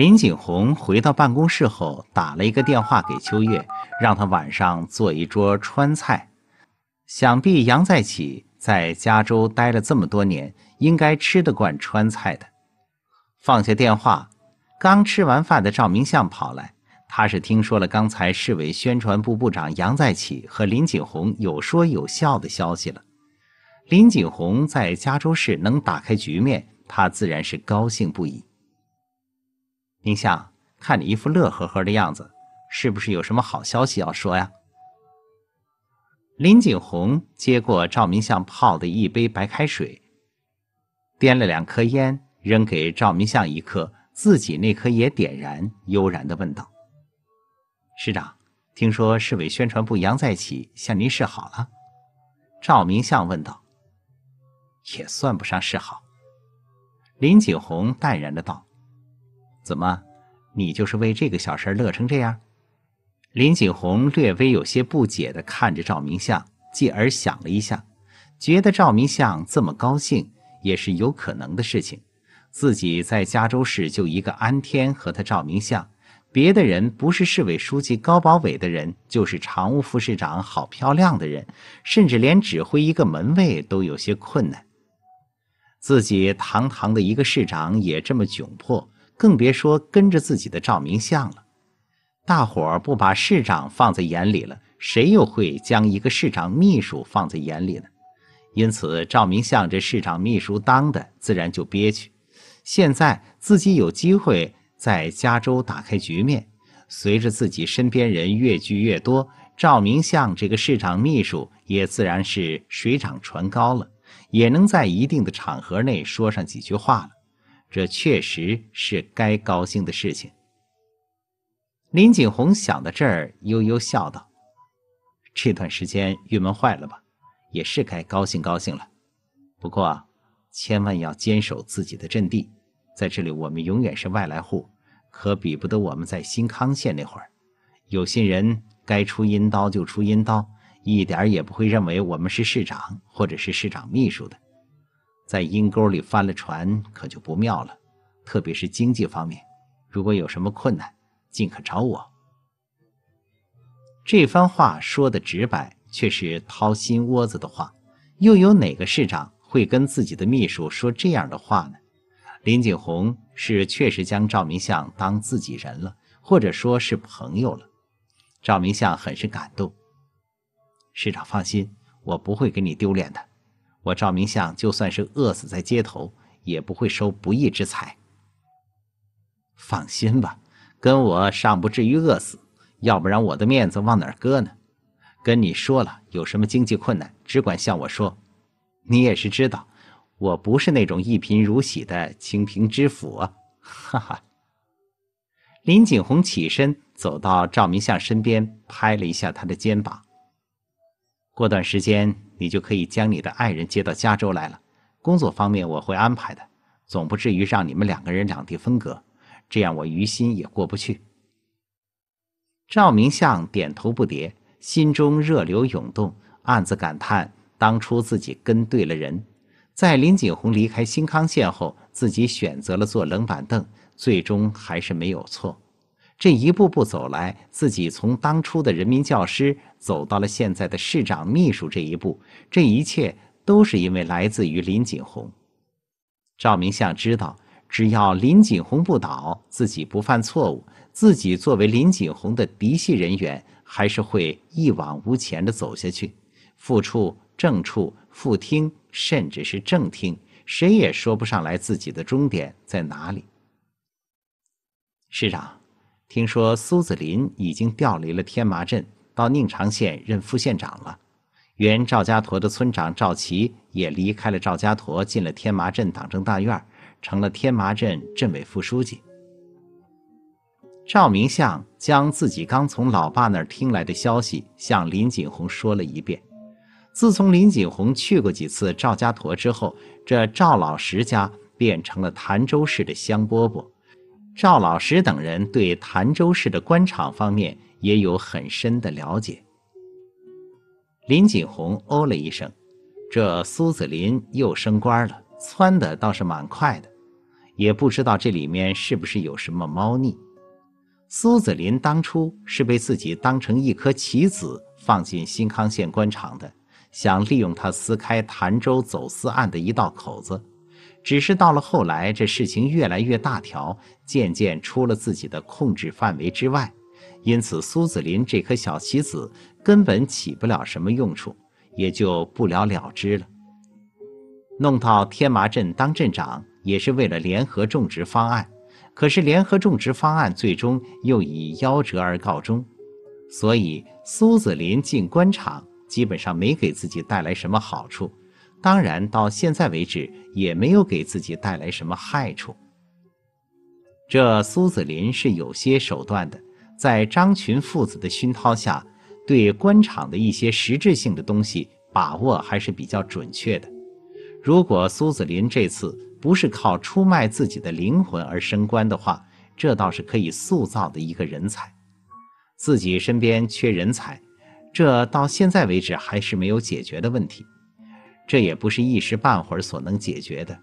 林锦洪回到办公室后，打了一个电话给秋月，让他晚上做一桌川菜。想必杨再起在加州待了这么多年，应该吃得惯川菜的。放下电话，刚吃完饭的赵明相跑来，他是听说了刚才市委宣传部部长杨再起和林锦洪有说有笑的消息了。林锦洪在加州市能打开局面，他自然是高兴不已。明相，看你一副乐呵呵的样子，是不是有什么好消息要说呀？林景洪接过赵明相泡的一杯白开水，掂了两颗烟，扔给赵明相一颗，自己那颗也点燃，悠然地问道：“师长，听说市委宣传部杨再起向您示好了？”赵明相问道：“也算不上示好。”林景洪淡然地道。怎么，你就是为这个小事儿乐成这样？林锦洪略微有些不解地看着赵明相，继而想了一下，觉得赵明相这么高兴也是有可能的事情。自己在加州市就一个安天和他赵明相，别的人不是市委书记高保伟的人，就是常务副市长郝漂亮的人，甚至连指挥一个门卫都有些困难。自己堂堂的一个市长也这么窘迫。更别说跟着自己的赵明相了。大伙儿不把市长放在眼里了，谁又会将一个市长秘书放在眼里呢？因此，赵明相这市长秘书当的自然就憋屈。现在自己有机会在加州打开局面，随着自己身边人越聚越多，赵明相这个市长秘书也自然是水涨船高了，也能在一定的场合内说上几句话了。这确实是该高兴的事情。林锦洪想到这儿，悠悠笑道：“这段时间郁闷坏了吧？也是该高兴高兴了。不过，千万要坚守自己的阵地。在这里，我们永远是外来户，可比不得我们在新康县那会儿。有些人该出阴刀就出阴刀，一点也不会认为我们是市长或者是市长秘书的。”在阴沟里翻了船，可就不妙了，特别是经济方面，如果有什么困难，尽可找我。这番话说的直白，却是掏心窝子的话。又有哪个市长会跟自己的秘书说这样的话呢？林景洪是确实将赵明相当自己人了，或者说是朋友了。赵明相很是感动，市长放心，我不会给你丢脸的。我赵明相就算是饿死在街头，也不会收不义之财。放心吧，跟我尚不至于饿死，要不然我的面子往哪儿搁呢？跟你说了，有什么经济困难，只管向我说。你也是知道，我不是那种一贫如洗的清贫知府啊！哈哈。林锦洪起身走到赵明相身边，拍了一下他的肩膀。过段时间，你就可以将你的爱人接到加州来了。工作方面我会安排的，总不至于让你们两个人两地分隔，这样我于心也过不去。赵明相点头不迭，心中热流涌动，暗自感叹：当初自己跟对了人。在林锦洪离开新康县后，自己选择了坐冷板凳，最终还是没有错。这一步步走来，自己从当初的人民教师走到了现在的市长秘书这一步，这一切都是因为来自于林锦红。赵明相知道，只要林锦红不倒，自己不犯错误，自己作为林锦红的嫡系人员，还是会一往无前的走下去。副处、正处、副厅，甚至是正厅，谁也说不上来自己的终点在哪里。市长。听说苏子林已经调离了天麻镇，到宁长县任副县长了。原赵家坨的村长赵奇也离开了赵家坨，进了天麻镇党政大院，成了天麻镇镇委副书记。赵明相将自己刚从老爸那儿听来的消息向林锦红说了一遍。自从林锦红去过几次赵家坨之后，这赵老石家变成了潭州市的香饽饽。赵老师等人对潭州市的官场方面也有很深的了解。林锦红哦了一声，这苏子林又升官了，窜的倒是蛮快的，也不知道这里面是不是有什么猫腻。苏子林当初是被自己当成一颗棋子放进新康县官场的，想利用他撕开潭州走私案的一道口子。只是到了后来，这事情越来越大条，渐渐出了自己的控制范围之外，因此苏子林这颗小棋子根本起不了什么用处，也就不了了之了。弄到天麻镇当镇长也是为了联合种植方案，可是联合种植方案最终又以夭折而告终，所以苏子林进官场基本上没给自己带来什么好处。当然，到现在为止也没有给自己带来什么害处。这苏子林是有些手段的，在张群父子的熏陶下，对官场的一些实质性的东西把握还是比较准确的。如果苏子林这次不是靠出卖自己的灵魂而升官的话，这倒是可以塑造的一个人才。自己身边缺人才，这到现在为止还是没有解决的问题。这也不是一时半会儿所能解决的，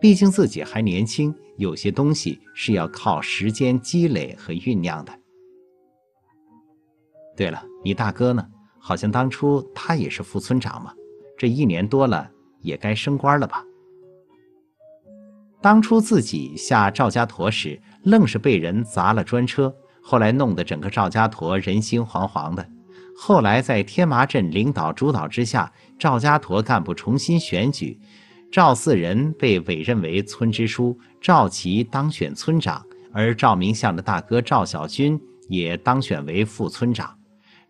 毕竟自己还年轻，有些东西是要靠时间积累和酝酿的。对了，你大哥呢？好像当初他也是副村长嘛，这一年多了，也该升官了吧？当初自己下赵家坨时，愣是被人砸了专车，后来弄得整个赵家坨人心惶惶的。后来，在天麻镇领导主导之下，赵家坨干部重新选举，赵四仁被委任为村支书，赵琦当选村长，而赵明相的大哥赵小军也当选为副村长。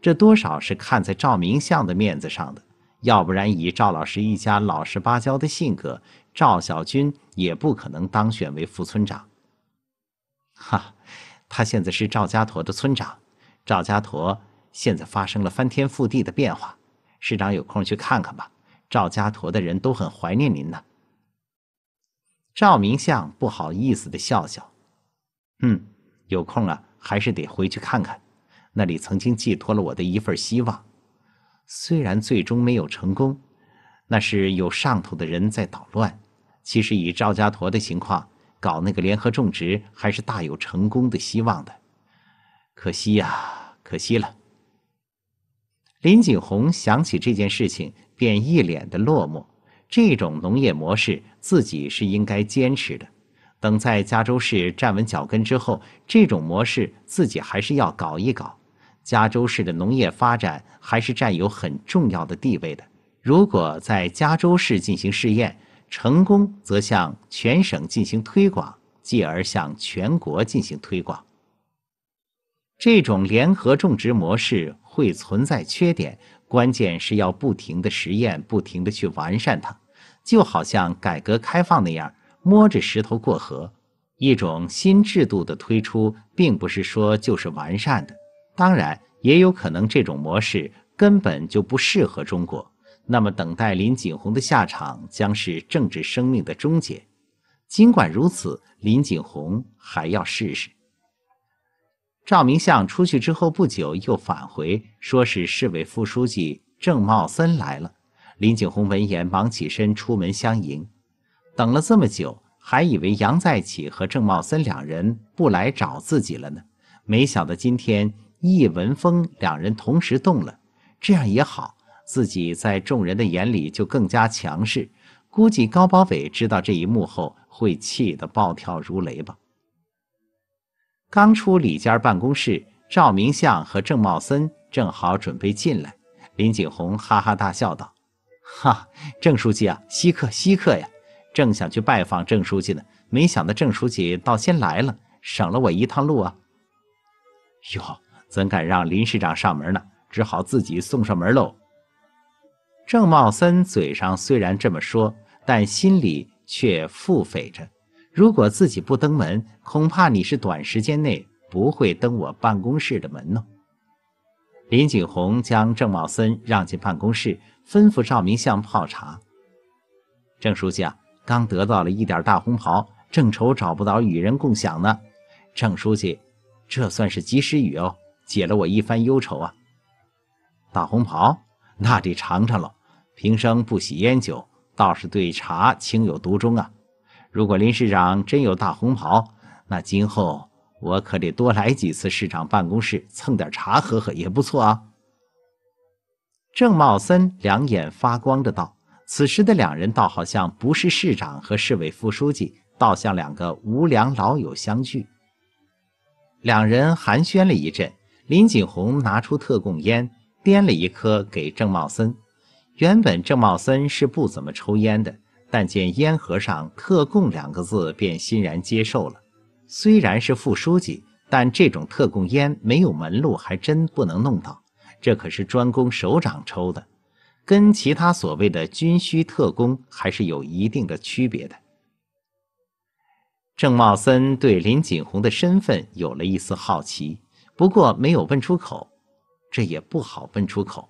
这多少是看在赵明相的面子上的，要不然以赵老师一家老实巴交的性格，赵小军也不可能当选为副村长。哈，他现在是赵家坨的村长，赵家坨。现在发生了翻天覆地的变化，市长有空去看看吧。赵家坨的人都很怀念您呢。赵明相不好意思的笑笑：“嗯，有空啊，还是得回去看看，那里曾经寄托了我的一份希望。虽然最终没有成功，那是有上头的人在捣乱。其实以赵家坨的情况，搞那个联合种植还是大有成功的希望的。可惜呀，可惜了。”林锦洪想起这件事情，便一脸的落寞。这种农业模式，自己是应该坚持的。等在加州市站稳脚跟之后，这种模式自己还是要搞一搞。加州市的农业发展还是占有很重要的地位的。如果在加州市进行试验成功，则向全省进行推广，继而向全国进行推广。这种联合种植模式会存在缺点，关键是要不停的实验，不停的去完善它，就好像改革开放那样，摸着石头过河。一种新制度的推出，并不是说就是完善的，当然也有可能这种模式根本就不适合中国。那么，等待林锦红的下场将是政治生命的终结。尽管如此，林锦红还要试试。赵明相出去之后不久又返回，说是市委副书记郑茂森来了。林景洪闻言忙起身出门相迎。等了这么久，还以为杨再起和郑茂森两人不来找自己了呢，没想到今天易文峰两人同时动了。这样也好，自己在众人的眼里就更加强势。估计高宝伟知道这一幕后，会气得暴跳如雷吧。刚出里间办公室，赵明相和郑茂森正好准备进来。林景洪哈哈大笑道：“哈，郑书记啊，稀客稀客呀！正想去拜访郑书记呢，没想到郑书记倒先来了，省了我一趟路啊。”“哟，怎敢让林市长上门呢？只好自己送上门喽。”郑茂森嘴上虽然这么说，但心里却腹诽着。如果自己不登门，恐怕你是短时间内不会登我办公室的门呢。林景洪将郑茂森让进办公室，吩咐赵明相泡茶。郑书记啊，刚得到了一点大红袍，正愁找不到与人共享呢。郑书记，这算是及时雨哦，解了我一番忧愁啊。大红袍，那得尝尝喽。平生不喜烟酒，倒是对茶情有独钟啊。如果林市长真有大红袍，那今后我可得多来几次市长办公室蹭点茶喝喝，也不错啊。郑茂森两眼发光的道：“此时的两人倒好像不是市长和市委副书记，倒像两个无良老友相聚。”两人寒暄了一阵，林锦红拿出特供烟，掂了一颗给郑茂森。原本郑茂森是不怎么抽烟的。但见烟盒上“特供”两个字，便欣然接受了。虽然是副书记，但这种特供烟没有门路，还真不能弄到。这可是专供首长抽的，跟其他所谓的军需特供还是有一定的区别的。郑茂森对林锦鸿的身份有了一丝好奇，不过没有问出口，这也不好问出口。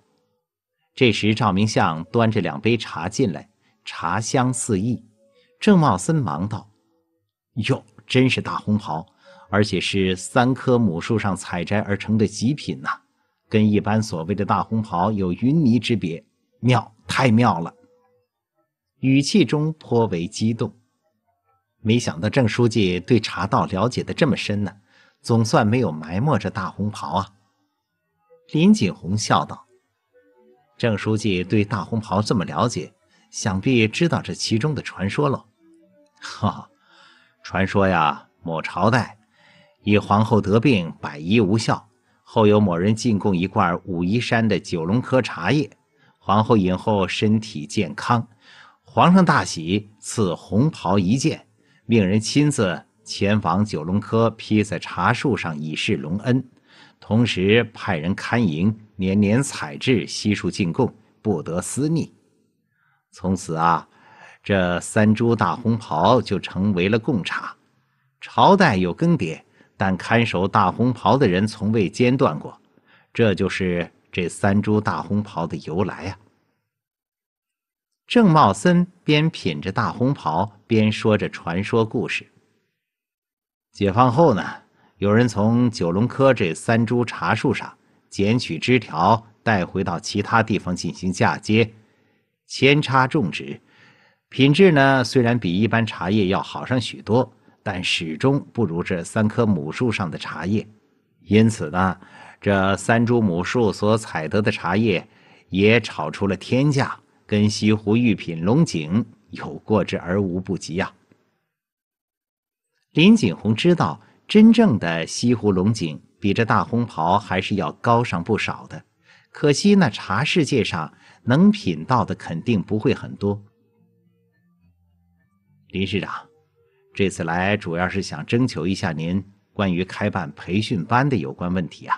这时，赵明相端着两杯茶进来。茶香四溢，郑茂森忙道：“哟，真是大红袍，而且是三棵母树上采摘而成的极品呐，跟一般所谓的大红袍有云泥之别，妙，太妙了。”语气中颇为激动。没想到郑书记对茶道了解的这么深呢，总算没有埋没这大红袍啊。林锦鸿笑道：“郑书记对大红袍这么了解。”想必知道这其中的传说喽。哈，传说呀，某朝代，一皇后得病百医无效，后有某人进贡一罐武夷山的九龙科茶叶，皇后饮后身体健康，皇上大喜，赐红袍一件，命人亲自前往九龙科披在茶树上以示隆恩，同时派人看营，年年采制，悉数进贡，不得私匿。从此啊，这三株大红袍就成为了贡茶。朝代有更迭，但看守大红袍的人从未间断过，这就是这三株大红袍的由来啊。郑茂森边品着大红袍，边说着传说故事。解放后呢，有人从九龙科这三株茶树上捡取枝条，带回到其他地方进行嫁接。扦插种植，品质呢虽然比一般茶叶要好上许多，但始终不如这三棵母树上的茶叶。因此呢，这三株母树所采得的茶叶也炒出了天价，跟西湖御品龙井有过之而无不及呀。林锦红知道，真正的西湖龙井比这大红袍还是要高上不少的。可惜，那茶世界上能品到的肯定不会很多。林市长，这次来主要是想征求一下您关于开办培训班的有关问题啊。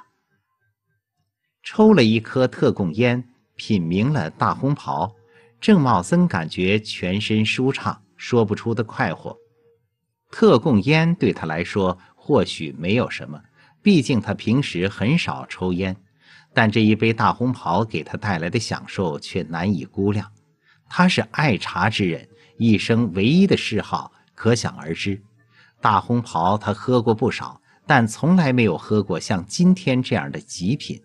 抽了一颗特供烟，品茗了大红袍，郑茂森感觉全身舒畅，说不出的快活。特供烟对他来说或许没有什么，毕竟他平时很少抽烟。但这一杯大红袍给他带来的享受却难以估量，他是爱茶之人，一生唯一的嗜好可想而知。大红袍他喝过不少，但从来没有喝过像今天这样的极品。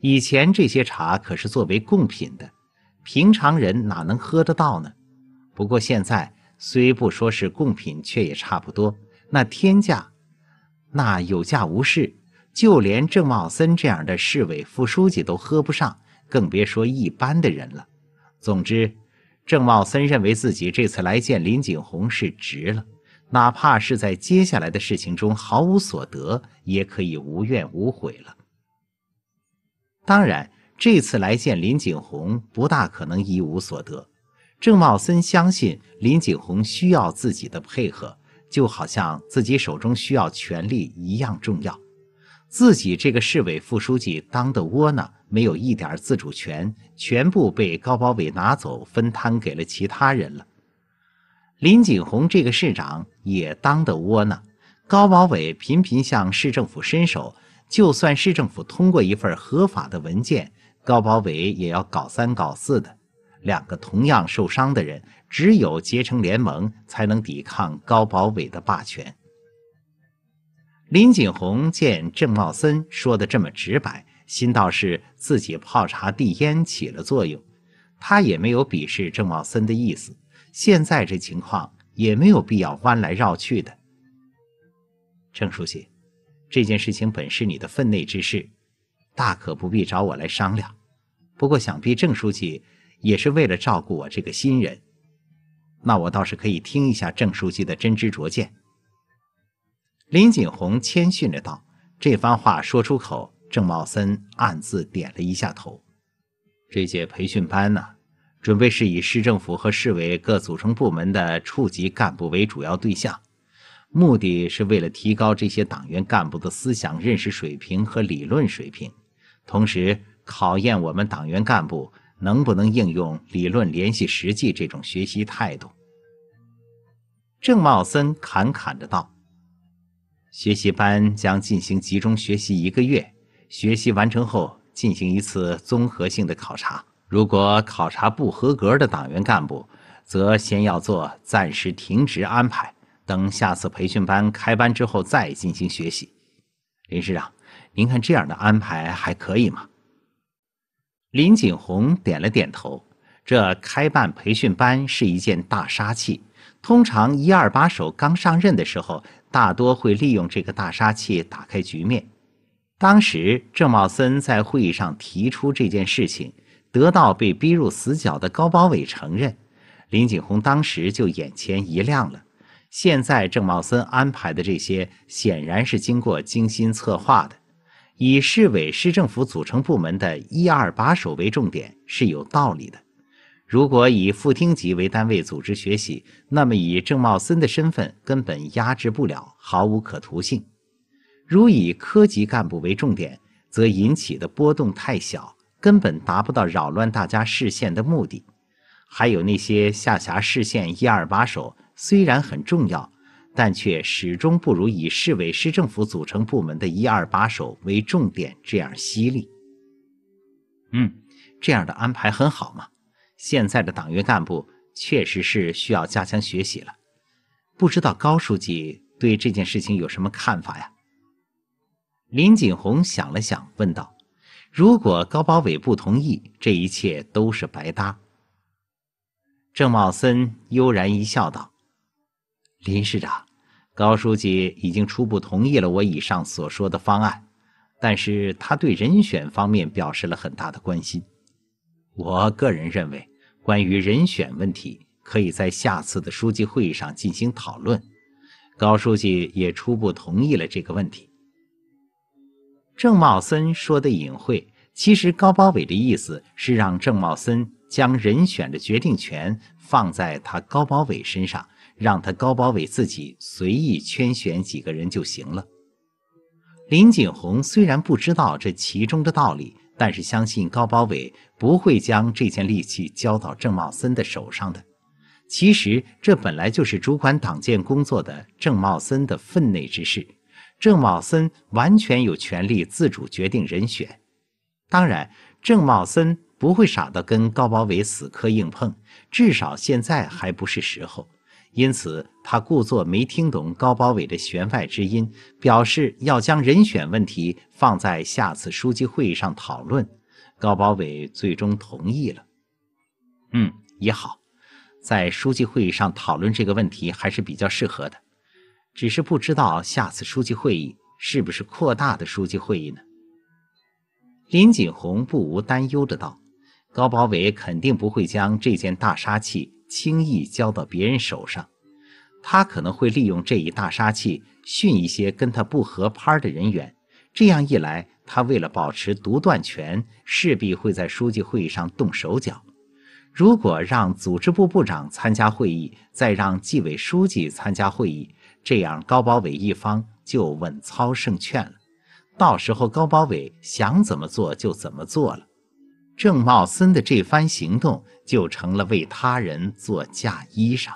以前这些茶可是作为贡品的，平常人哪能喝得到呢？不过现在虽不说是贡品，却也差不多。那天价，那有价无市。就连郑茂森这样的市委副书记都喝不上，更别说一般的人了。总之，郑茂森认为自己这次来见林景洪是值了，哪怕是在接下来的事情中毫无所得，也可以无怨无悔了。当然，这次来见林景洪不大可能一无所得。郑茂森相信林景洪需要自己的配合，就好像自己手中需要权力一样重要。自己这个市委副书记当的窝囊，没有一点自主权，全部被高保伟拿走分摊给了其他人了。林锦洪这个市长也当的窝囊，高保伟频频向市政府伸手，就算市政府通过一份合法的文件，高保伟也要搞三搞四的。两个同样受伤的人，只有结成联盟，才能抵抗高保伟的霸权。林锦洪见郑茂森说的这么直白，心倒是自己泡茶递烟起了作用。他也没有鄙视郑茂森的意思，现在这情况也没有必要弯来绕去的。郑书记，这件事情本是你的分内之事，大可不必找我来商量。不过想必郑书记也是为了照顾我这个新人，那我倒是可以听一下郑书记的真知灼见。林锦红谦逊着道：“这番话说出口，郑茂森暗自点了一下头。这些培训班呢，准备是以市政府和市委各组成部门的处级干部为主要对象，目的是为了提高这些党员干部的思想认识水平和理论水平，同时考验我们党员干部能不能应用理论联系实际这种学习态度。”郑茂森侃侃的道。学习班将进行集中学习一个月，学习完成后进行一次综合性的考察。如果考察不合格的党员干部，则先要做暂时停职安排，等下次培训班开班之后再进行学习。林市长，您看这样的安排还可以吗？林锦红点了点头。这开办培训班是一件大杀器，通常一二把手刚上任的时候。大多会利用这个大杀器打开局面。当时郑茂森在会议上提出这件事情，得到被逼入死角的高宝伟承认。林景洪当时就眼前一亮了。现在郑茂森安排的这些，显然是经过精心策划的，以市委、市政府组成部门的一二把手为重点，是有道理的。如果以副厅级为单位组织学习，那么以郑茂森的身份根本压制不了，毫无可图性；如以科级干部为重点，则引起的波动太小，根本达不到扰乱大家视线的目的。还有那些下辖市县一二把手，虽然很重要，但却始终不如以市委、市政府组成部门的一二把手为重点这样犀利。嗯，这样的安排很好嘛。现在的党员干部确实是需要加强学习了，不知道高书记对这件事情有什么看法呀？林锦宏想了想，问道：“如果高保伟不同意，这一切都是白搭。”郑茂森悠然一笑道：“林市长，高书记已经初步同意了我以上所说的方案，但是他对人选方面表示了很大的关心。我个人认为。”关于人选问题，可以在下次的书记会议上进行讨论。高书记也初步同意了这个问题。郑茂森说的隐晦，其实高宝伟的意思是让郑茂森将人选的决定权放在他高宝伟身上，让他高宝伟自己随意圈选几个人就行了。林锦洪虽然不知道这其中的道理。但是相信高保伟不会将这件利器交到郑茂森的手上的。其实这本来就是主管党建工作的郑茂森的分内之事，郑茂森完全有权利自主决定人选。当然，郑茂森不会傻到跟高保伟死磕硬碰，至少现在还不是时候。因此，他故作没听懂高保伟的弦外之音，表示要将人选问题放在下次书记会议上讨论。高保伟最终同意了。嗯，也好，在书记会议上讨论这个问题还是比较适合的。只是不知道下次书记会议是不是扩大的书记会议呢？林锦红不无担忧的道：“高保伟肯定不会将这件大杀器。”轻易交到别人手上，他可能会利用这一大杀器训一些跟他不合拍的人员。这样一来，他为了保持独断权，势必会在书记会议上动手脚。如果让组织部部长参加会议，再让纪委书记参加会议，这样高保伟一方就稳操胜券了。到时候，高保伟想怎么做就怎么做了。郑茂森的这番行动，就成了为他人做嫁衣裳。